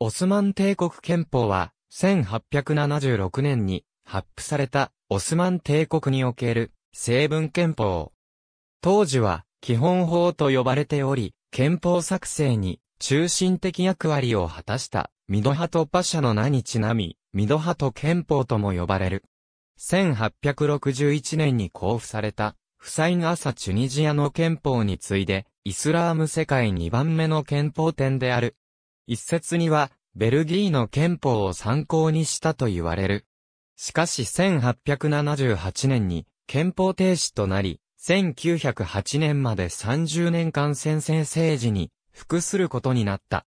オスマン帝国憲法は、1876年に発布されたオスマン帝国における成文憲法。当時は基本法と呼ばれており、憲法作成に中心的役割を果たしたミドハトパシャの名にちなみ、ミドハト憲法とも呼ばれる。1861年に交付された、フサイン・アサ・チュニジアの憲法に次いで、イスラーム世界2番目の憲法典である一説には、ベルギーの憲法を参考にしたと言われる。しかし1878年に憲法停止となり、1908年まで30年間先制政治に服することになった。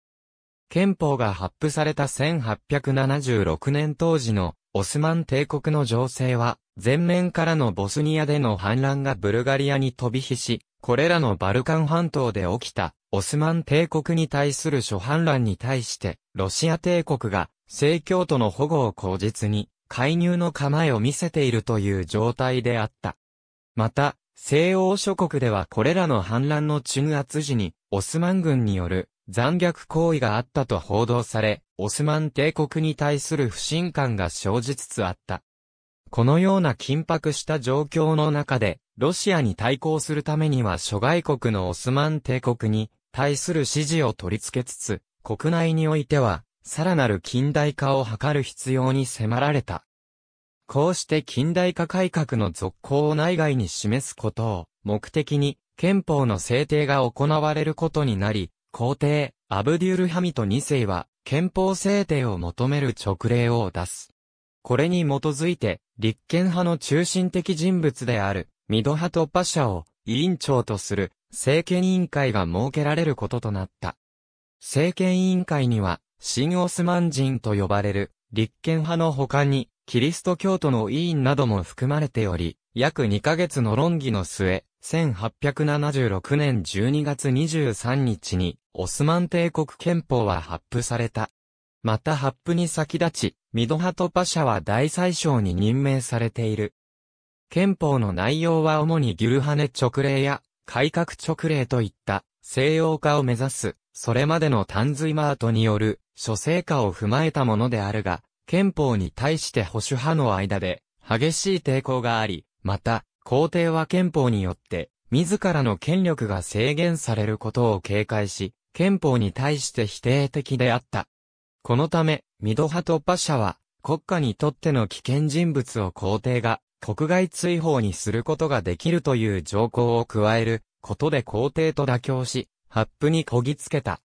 憲法が発布された1876年当時のオスマン帝国の情勢は、前面からのボスニアでの反乱がブルガリアに飛び火し、これらのバルカン半島で起きた、オスマン帝国に対する諸反乱に対して、ロシア帝国が、正教徒の保護を口実に、介入の構えを見せているという状態であった。また、西欧諸国ではこれらの反乱の鎮圧時に、オスマン軍による残虐行為があったと報道され、オスマン帝国に対する不信感が生じつつあった。このような緊迫した状況の中で、ロシアに対抗するためには諸外国のオスマン帝国に対する支持を取り付けつつ、国内においては、さらなる近代化を図る必要に迫られた。こうして近代化改革の続行を内外に示すことを目的に憲法の制定が行われることになり、皇帝、アブデュールハミト2世は憲法制定を求める直令を出す。これに基づいて、立憲派の中心的人物である、ミドハトパシャを委員長とする政権委員会が設けられることとなった。政権委員会には、新オスマン人と呼ばれる立憲派の他に、キリスト教徒の委員なども含まれており、約2ヶ月の論議の末、1876年12月23日に、オスマン帝国憲法は発布された。また発布に先立ち、ミドハトパシャは大宰相に任命されている。憲法の内容は主にギュルハネ勅令や改革勅令といった西洋化を目指す、それまでのタンズイマートによる諸成果を踏まえたものであるが、憲法に対して保守派の間で激しい抵抗があり、また、皇帝は憲法によって自らの権力が制限されることを警戒し、憲法に対して否定的であった。このため、ミド派とパシャは、国家にとっての危険人物を皇帝が国外追放にすることができるという条項を加えることで皇帝と妥協し、発布にこぎつけた。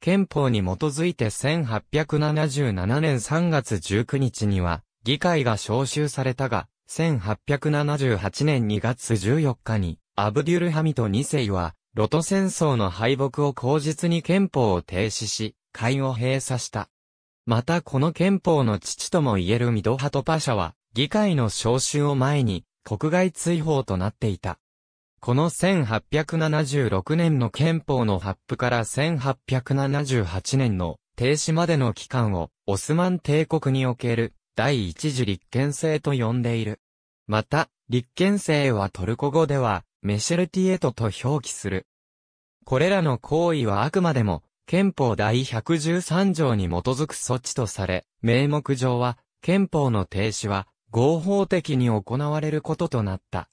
憲法に基づいて1877年3月19日には、議会が召集されたが、1878年2月14日に、アブデュルハミト2世は、ロト戦争の敗北を口実に憲法を停止し、会を閉鎖した。またこの憲法の父とも言えるミドハトパシャは、議会の召集を前に国外追放となっていた。この1876年の憲法の発布から1878年の停止までの期間をオスマン帝国における第一次立憲制と呼んでいる。また、立憲制はトルコ語ではメシェルティエトと表記する。これらの行為はあくまでも憲法第113条に基づく措置とされ、名目上は憲法の停止は合法的に行われることとなった。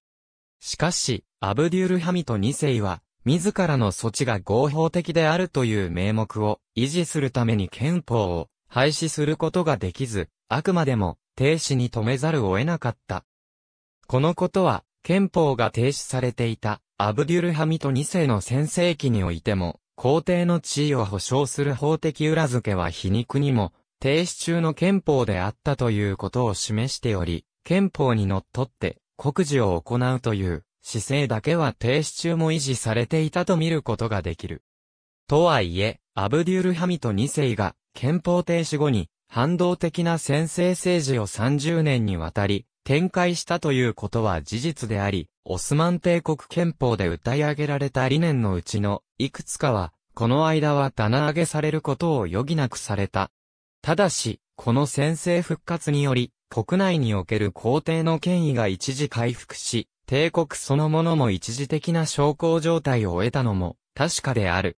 しかし、アブデュルハミト2世は、自らの措置が合法的であるという名目を維持するために憲法を廃止することができず、あくまでも停止に止めざるを得なかった。このことは、憲法が停止されていたアブデュルハミト2世の先世紀においても、皇帝の地位を保障する法的裏付けは皮肉にも停止中の憲法であったということを示しており、憲法にのっとって国事を行うという姿勢だけは停止中も維持されていたと見ることができる。とはいえ、アブデュールハミト2世が憲法停止後に反動的な先制政治を30年にわたり展開したということは事実であり、オスマン帝国憲法で歌い上げられた理念のうちのいくつかは、この間は棚上げされることを余儀なくされたただし、この先制復活により、国内における皇帝の権威が一時回復し、帝国そのものも一時的な昇降状態を得たのも確かである。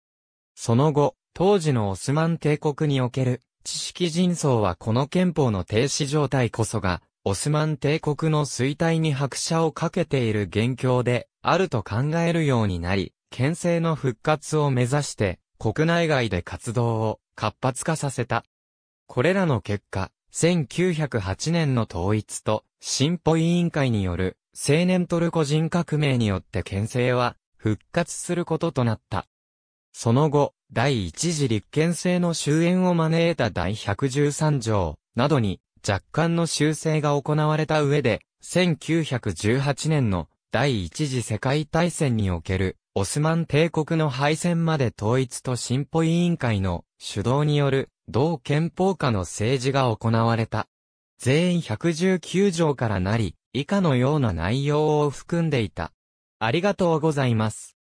その後、当時のオスマン帝国における知識人層はこの憲法の停止状態こそが、オスマン帝国の衰退に拍車をかけている現況であると考えるようになり、憲政の復活を目指して国内外で活動を活発化させた。これらの結果、1908年の統一と、進歩委員会による、青年トルコ人革命によって県政は、復活することとなった。その後、第一次立憲制の終焉を招いた第113条などに若干の修正が行われた上で、1918年の第一次世界大戦におけるオスマン帝国の敗戦まで統一と進歩委員会の主導による同憲法下の政治が行われた。全員119条からなり、以下のような内容を含んでいた。ありがとうございます。